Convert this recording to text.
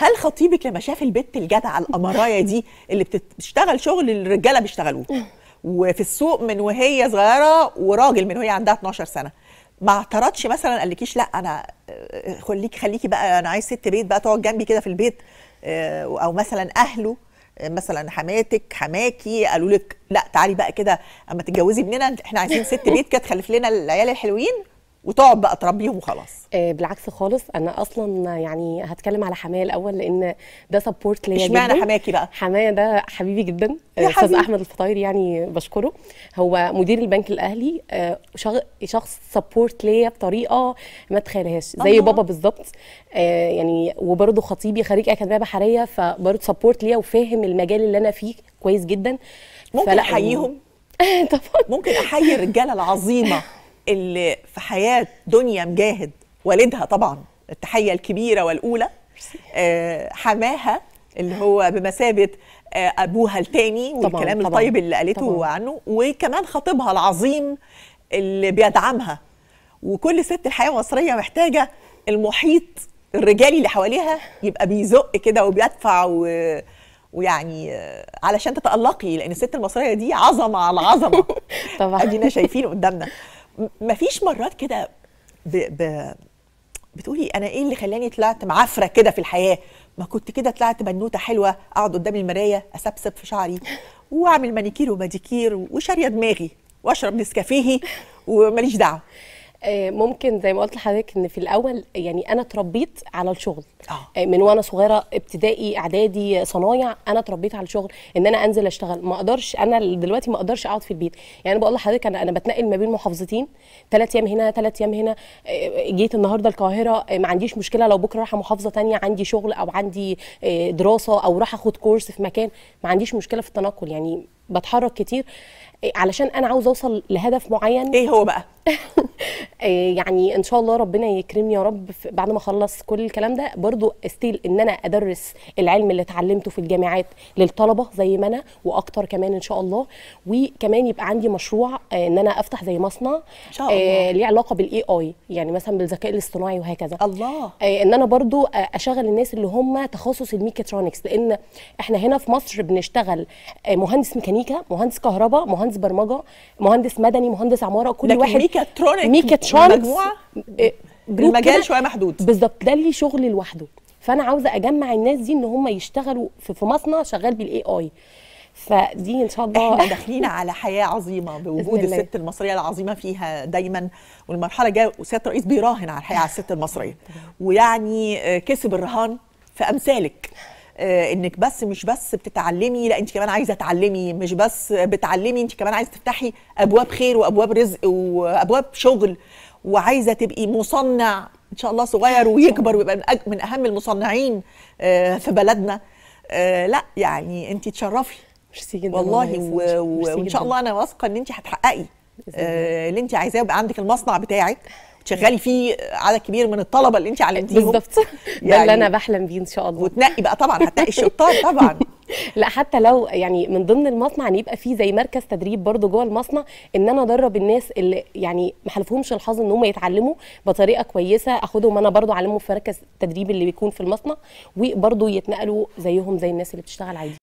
هل خطيبك لما شاف البت الجدعه القمرايه دي اللي بتشتغل شغل الرجاله بيشتغلوه وفي السوق من وهي صغيره وراجل من وهي عندها 12 سنه ما اعترضش مثلا قال لكيش لا انا آه، خليك خليكي بقى انا عايز ست بيت بقى تقعد جنبي كده في البيت آه، او مثلا اهله آه، مثلا حماتك حماكي قالوا لك لا تعالي بقى كده اما تتجوزي ابننا احنا عايزين ست بيت كده تخلف لنا العيال الحلوين وتقعد بقى تربيهم وخلاص آه، بالعكس خالص انا اصلا يعني هتكلم على حمايه الاول لان ده سبورت ليا اشمعنى حماكي بقى حمايه ده حبيبي جدا استاذ احمد الفطاير يعني بشكره هو مدير البنك الاهلي آه، شخص سبورت ليا بطريقه ما تخيلهاش زي الله. بابا بالظبط آه، يعني وبرده خطيبي خريج اكاديميه بحريه فبرده سبورت ليا وفاهم المجال اللي انا فيه كويس جدا ممكن احييهم ممكن احيي الرجاله العظيمه اللي في حياه دنيا مجاهد والدها طبعا التحيه الكبيره والاولى آه، حماها اللي هو بمثابه آه، ابوها الثاني والكلام طبعًا الطيب اللي قالته طبعًا عنه وكمان خطيبها العظيم اللي بيدعمها وكل ست الحياه المصريه محتاجه المحيط الرجالي اللي حواليها يبقى بيزق كده وبيدفع و... ويعني آه، علشان تتألقي لأن الست المصرية دي عظمة على عظمة طبعا أدينا شايفين قدامنا مفيش مرات كده ب... ب... بتقولي انا ايه اللي خلاني طلعت معفره كده في الحياه ما كنت كده طلعت بنوته حلوه اقعد قدام المرايه اسبسب في شعري واعمل مانيكير وباديكير وشاريه دماغي واشرب نسكافيه وماليش دعوه آه، ممكن زي ما قلت لحضرتك ان في الاول يعني انا اتربيت على الشغل آه. آه. من وانا صغيره ابتدائي اعدادي صنايع انا اتربيت على الشغل ان انا انزل اشتغل ما اقدرش انا دلوقتي ما اقدرش اقعد في البيت يعني انا بقول لحضرتك انا انا بتنقل ما بين محافظتين ثلاث ايام هنا ثلاث ايام هنا آه، جيت النهارده القاهره ما عنديش مشكله لو بكره رايحه محافظه ثانيه عندي شغل او عندي دراسه او راح اخد كورس في مكان ما عنديش مشكله في التنقل يعني بتحرك كتير علشان انا عاوز اوصل لهدف معين ايه هو بقى آه، يعني ان شاء الله ربنا يكرمني يا رب بعد ما اخلص كل الكلام ده برضو استيل ان انا ادرس العلم اللي اتعلمته في الجامعات للطلبه زي ما انا واكتر كمان ان شاء الله وكمان يبقى عندي مشروع آه، ان انا افتح زي مصنع ان شاء الله آه، ليه علاقه بالاي اي يعني مثلا بالذكاء الاصطناعي وهكذا الله ان انا برضو اشغل الناس اللي هم تخصص الميكاترونكس لان احنا هنا في مصر بنشتغل مهندس ميكانيكا مهندس كهرباء مهندس برمجه مهندس مدني مهندس عماره كل لكن واحد ميكاترونكس ميكا تشارمز إيه، المجال شويه محدود بالظبط ده ليه شغل لوحده فانا عاوزه اجمع الناس دي ان هم يشتغلوا في, مصنع شغال بالاي اي فدي ان شاء الله احنا داخلين على حياه عظيمه بوجود الست المصريه العظيمه فيها دايما والمرحله الجايه وسياده الرئيس بيراهن على الحياه على الست المصريه ويعني آه، كسب الرهان في امثالك آه، انك بس مش بس بتتعلمي لا انت كمان عايزه تعلمي مش بس بتعلمي انت كمان عايزه تفتحي ابواب خير وابواب رزق وابواب شغل وعايزه تبقي مصنع ان شاء الله صغير ويكبر ويبقى من اهم المصنعين آه، في بلدنا آه، لا يعني انت تشرفي ميرسي جدا والله و... وان شاء الله انا واثقه ان انت هتحققي اللي انت عايزاه ويبقى عندك المصنع بتاعك تشغلي فيه عدد كبير من الطلبه اللي انت علمتيهم بالظبط يعني ده اللي يعني انا بحلم بيه ان شاء الله وتنقي بقى طبعا هتنقي الشطار طبعا لا حتى لو يعني من ضمن المصنع ان يعني يبقى فيه زي مركز تدريب برضه جوه المصنع ان انا ادرب الناس اللي يعني ما حلفهمش الحظ ان هم يتعلموا بطريقه كويسه اخدهم انا برضه اعلمهم في مركز التدريب اللي بيكون في المصنع وبرضه يتنقلوا زيهم زي الناس اللي بتشتغل عادي